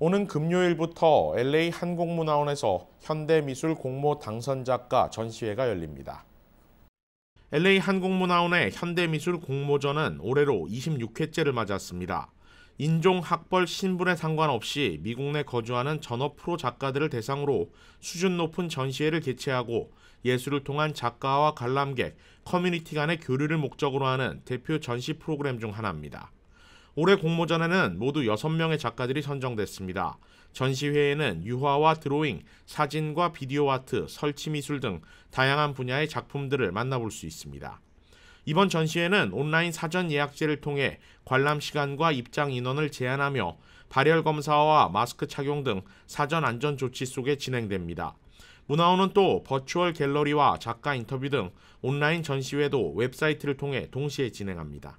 오는 금요일부터 LA 한국문화원에서 현대미술 공모 당선작가 전시회가 열립니다. LA 한국문화원의 현대미술 공모전은 올해로 26회째를 맞았습니다. 인종, 학벌, 신분에 상관없이 미국 내 거주하는 전업 프로 작가들을 대상으로 수준 높은 전시회를 개최하고 예술을 통한 작가와 관람객, 커뮤니티 간의 교류를 목적으로 하는 대표 전시 프로그램 중 하나입니다. 올해 공모전에는 모두 6명의 작가들이 선정됐습니다. 전시회에는 유화와 드로잉, 사진과 비디오 아트, 설치 미술 등 다양한 분야의 작품들을 만나볼 수 있습니다. 이번 전시회는 온라인 사전 예약제를 통해 관람 시간과 입장 인원을 제한하며 발열 검사와 마스크 착용 등 사전 안전 조치 속에 진행됩니다. 문화원은 또 버추얼 갤러리와 작가 인터뷰 등 온라인 전시회도 웹사이트를 통해 동시에 진행합니다.